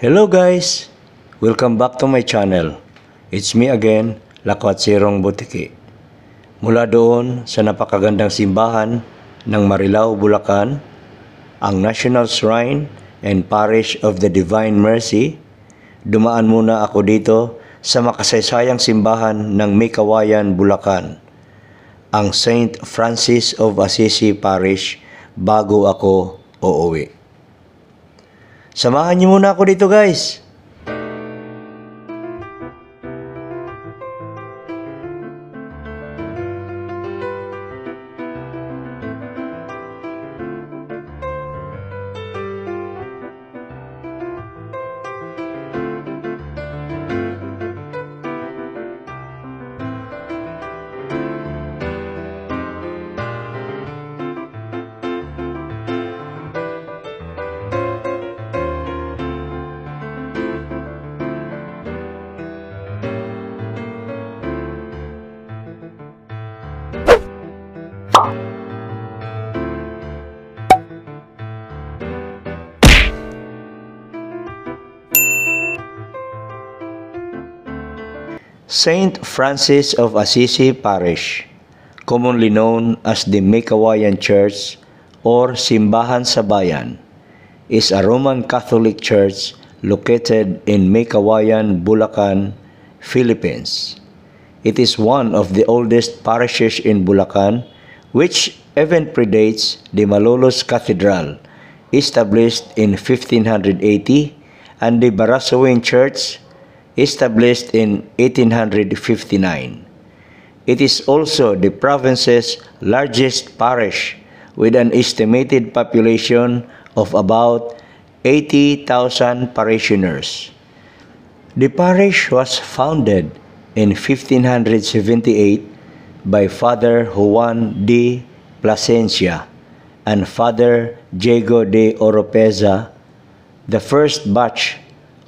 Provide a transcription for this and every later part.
Hello guys! Welcome back to my channel. It's me again, Lakwatsirong Butiki. Mula doon sa napakagandang simbahan ng Marilao, Bulacan, ang National Shrine and Parish of the Divine Mercy, dumaan muna ako dito sa makasaysayang simbahan ng Mikawayan, Bulacan, ang Saint Francis of Assisi Parish bago ako uuwi. Samahan niyo muna ako dito guys. Saint Francis of Assisi Parish, commonly known as the Mikawayan Church or Simbahan sa Bayan, is a Roman Catholic church located in Mikawayan, Bulacan, Philippines. It is one of the oldest parishes in Bulacan, which even predates the Malolos Cathedral, established in 1580, and the Barasoin Church, established in 1859. It is also the province's largest parish with an estimated population of about 80,000 parishioners. The parish was founded in 1578 by Father Juan de Plasencia and Father Diego de Oropeza, the first batch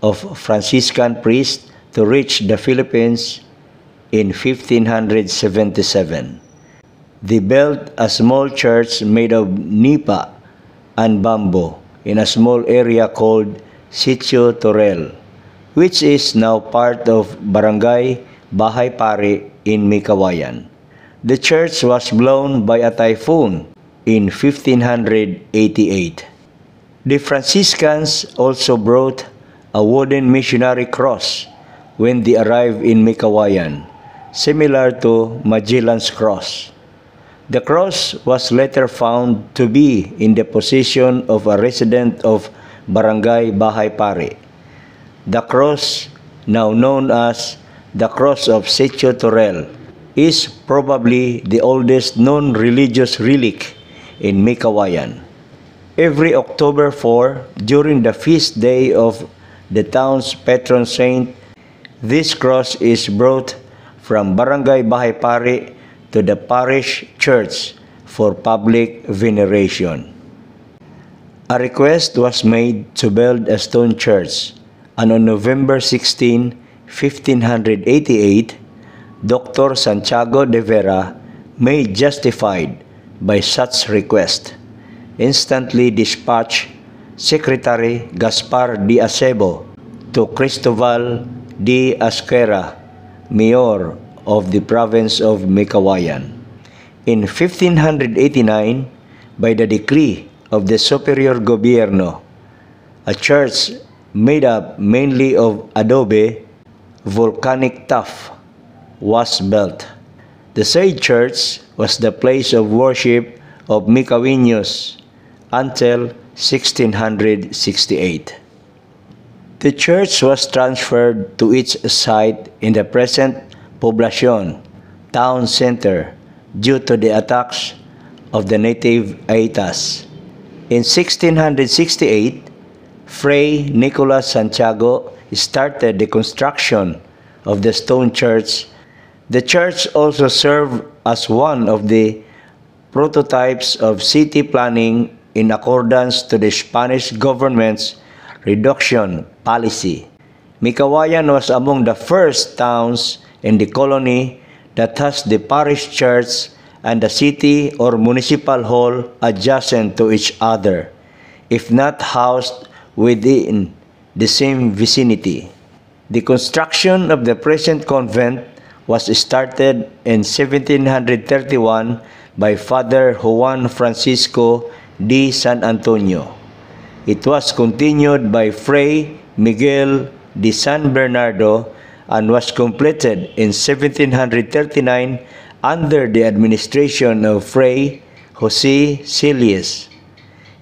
of Franciscan priest to reach the Philippines in 1577. They built a small church made of nipa and bamboo in a small area called Sitio Torel, which is now part of Barangay Bahay Pare in Mikawayan. The church was blown by a typhoon in 1588. The Franciscans also brought a wooden missionary cross when they arrived in Mikawayan, similar to Magellan's cross. The cross was later found to be in the possession of a resident of Barangay Bahay Pare. The cross, now known as the Cross of Secho Torel, is probably the oldest known religious relic in Mikawayan. Every October 4, during the feast day of the town's patron saint, this cross is brought from Barangay Bahay Pari to the parish church for public veneration. A request was made to build a stone church, and on November 16, 1588, Dr. Santiago de Vera made justified by such request, instantly dispatched Secretary Gaspar D. Acebo to Cristobal D. Asquera, Mayor of the province of Mikawayan. In 1589, by the decree of the Superior Gobierno, a church made up mainly of adobe, volcanic tuff, was built. The said church was the place of worship of Mikawinyos until 1668. The church was transferred to its site in the present Poblacion town center due to the attacks of the native Aitas. In 1668, Fray Nicolas Santiago started the construction of the stone church. The church also served as one of the prototypes of city planning in accordance to the Spanish government's reduction policy. Mikawayan was among the first towns in the colony that has the parish church and the city or municipal hall adjacent to each other, if not housed within the same vicinity. The construction of the present convent was started in 1731 by Father Juan Francisco de San Antonio. It was continued by Fray Miguel de San Bernardo and was completed in 1739 under the administration of Fray Jose Cilius.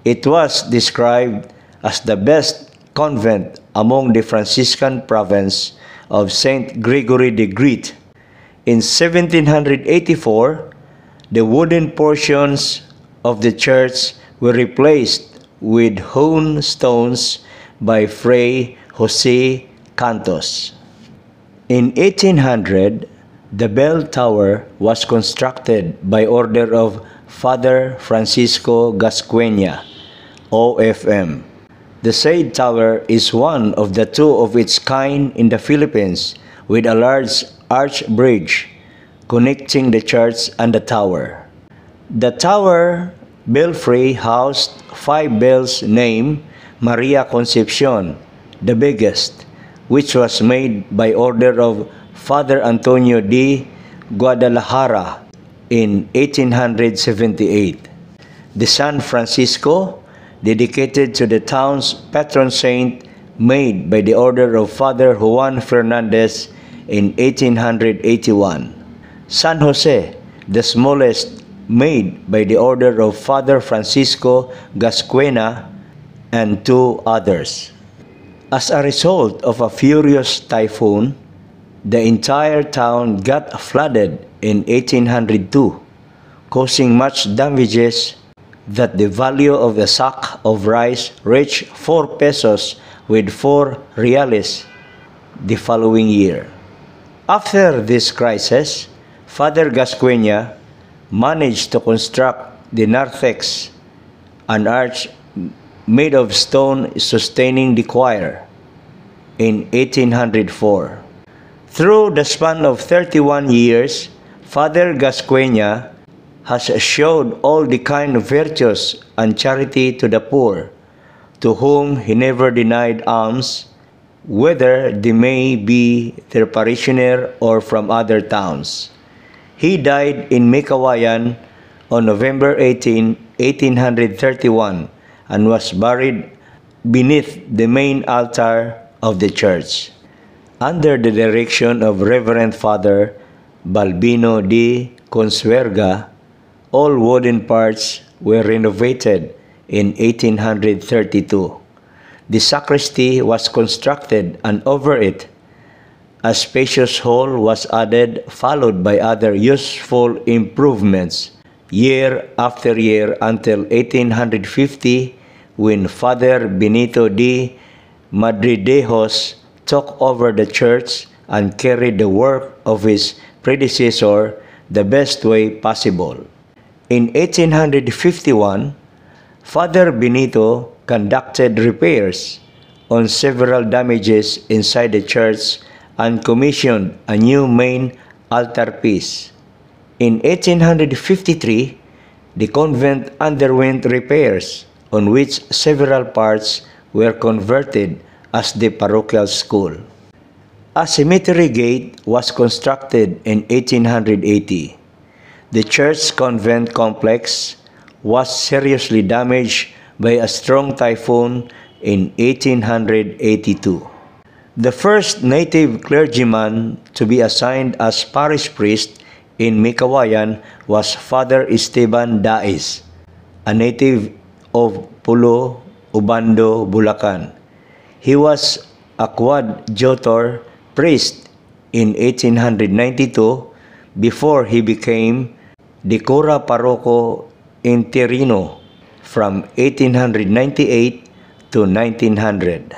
It was described as the best convent among the Franciscan province of St. Gregory the Great. In 1784, the wooden portions of the church were replaced with hewn stones by Fray Jose Cantos. In 1800, the bell tower was constructed by order of Father Francisco Gascuena, OFM. The said tower is one of the two of its kind in the Philippines with a large arch bridge connecting the church and the tower. The tower Belfry housed five bells named Maria Concepcion, the biggest, which was made by order of Father Antonio de Guadalajara in 1878. The San Francisco, dedicated to the town's patron saint, made by the order of Father Juan Fernandez in 1881. San Jose, the smallest made by the order of Father Francisco Gasquena and two others. As a result of a furious typhoon, the entire town got flooded in 1802, causing much damages that the value of a sack of rice reached 4 pesos with 4 reales the following year. After this crisis, Father Gascuena managed to construct the narthex, an arch made of stone sustaining the choir, in 1804. Through the span of 31 years, Father Gascuena has showed all the kind of virtues and charity to the poor, to whom he never denied alms, whether they may be their parishioner or from other towns. He died in Mikawayan on November 18, 1831 and was buried beneath the main altar of the church under the direction of Reverend Father Balbino D. Consuerga, all wooden parts were renovated in 1832. The sacristy was constructed and over it a spacious hall was added, followed by other useful improvements year after year until 1850 when Father Benito de Madridejos took over the church and carried the work of his predecessor the best way possible. In 1851, Father Benito conducted repairs on several damages inside the church and commissioned a new main altarpiece. In 1853, the convent underwent repairs on which several parts were converted as the parochial school. A cemetery gate was constructed in 1880. The church convent complex was seriously damaged by a strong typhoon in 1882. the first native clergyman to be assigned as parish priest in Mikawayan was Father Esteban Dais, a native of Pulo, Ubando, Bulacan. He was a quad jotor priest in 1892 before he became Decora Parroco in Tirino from 1898 to 1900.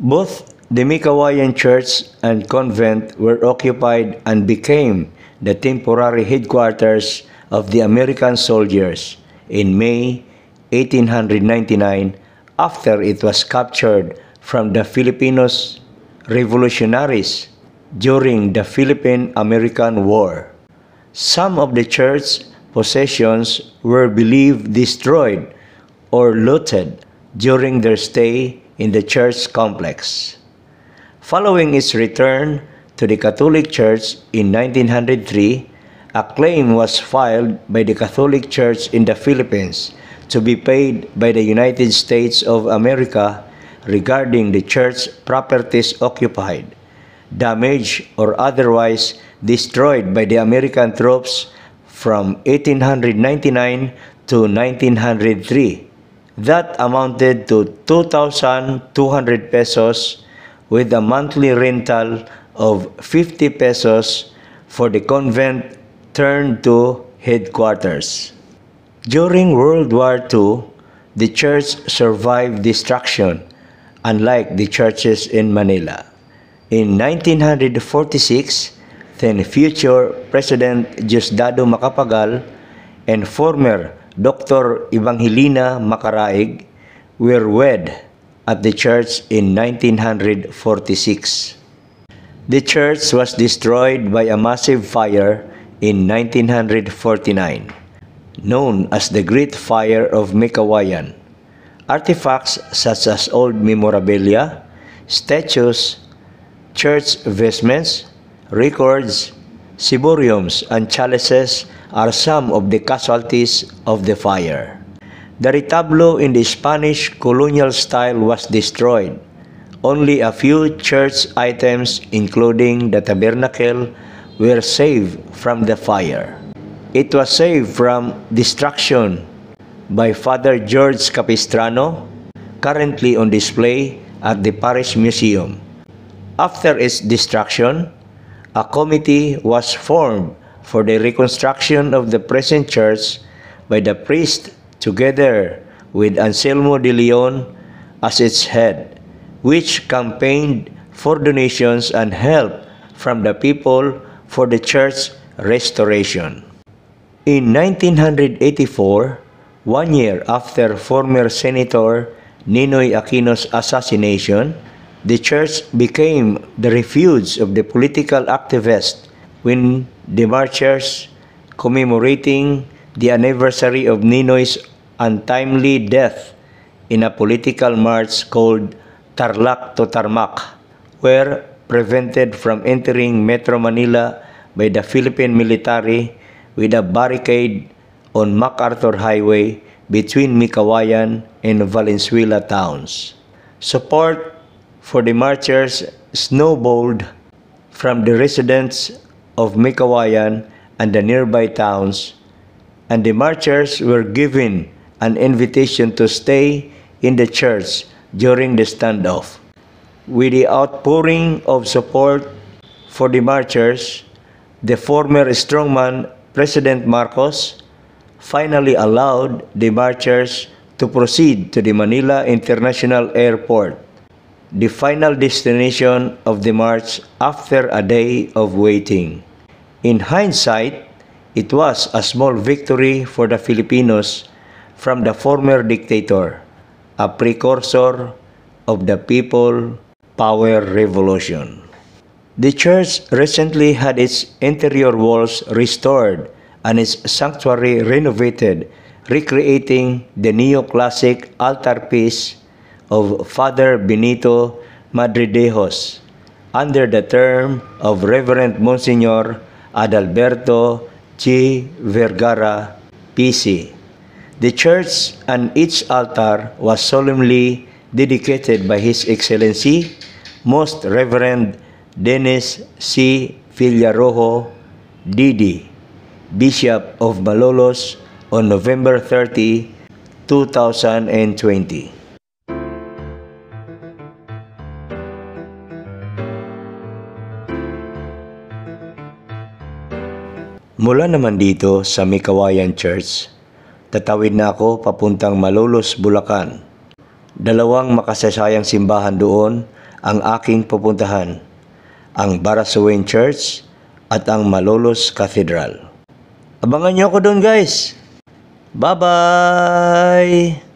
Both The Mikawayan Church and Convent were occupied and became the temporary headquarters of the American soldiers in May 1899 after it was captured from the Filipinos revolutionaries during the Philippine-American War. Some of the church's possessions were believed destroyed or looted during their stay in the church complex. Following its return to the Catholic Church in 1903, a claim was filed by the Catholic Church in the Philippines to be paid by the United States of America regarding the church properties occupied, damaged or otherwise destroyed by the American troops from 1899 to 1903. That amounted to 2,200 pesos with a monthly rental of 50 pesos for the convent turned to headquarters. During World War II, the church survived destruction, unlike the churches in Manila. In 1946, then future President Diosdado Macapagal and former Dr. Evangelina Macaraig were wed at the church in 1946. The church was destroyed by a massive fire in 1949, known as the Great Fire of Mikawayan. Artifacts such as old memorabilia, statues, church vestments, records, ciboriums, and chalices are some of the casualties of the fire. The retablo in the Spanish colonial style was destroyed. Only a few church items, including the tabernacle, were saved from the fire. It was saved from destruction by Father George Capistrano, currently on display at the Parish Museum. After its destruction, a committee was formed for the reconstruction of the present church by the priest together with Anselmo de Leon as its head, which campaigned for donations and help from the people for the church restoration. In 1984, one year after former Senator Ninoy Aquino's assassination, the church became the refuge of the political activists when the marchers commemorating the anniversary of Ninoy's untimely death in a political march called Tarlac to Tarmac, were prevented from entering Metro Manila by the Philippine military with a barricade on MacArthur Highway between Mikawayan and Valenzuela towns. Support for the marchers snowballed from the residents of Mikawayan and the nearby towns and the marchers were given an invitation to stay in the church during the standoff. With the outpouring of support for the marchers, the former strongman President Marcos finally allowed the marchers to proceed to the Manila International Airport, the final destination of the march after a day of waiting. In hindsight, It was a small victory for the Filipinos from the former dictator, a precursor of the people power revolution. The church recently had its interior walls restored and its sanctuary renovated, recreating the neoclassic altarpiece of Father Benito Madridejos under the term of Reverend Monsignor Adalberto G. Vergara, PC. The church and its altar was solemnly dedicated by His Excellency, Most Reverend Dennis C. Villarojo, D.D., Bishop of Malolos, on November 30, 2020. Mula naman dito sa Mikawayan Church, tatawid na ako papuntang Malolos, Bulacan. Dalawang makasasayang simbahan doon ang aking pupuntahan, ang Barasuin Church at ang Malolos Cathedral. Abangan niyo ako doon guys! Bye-bye!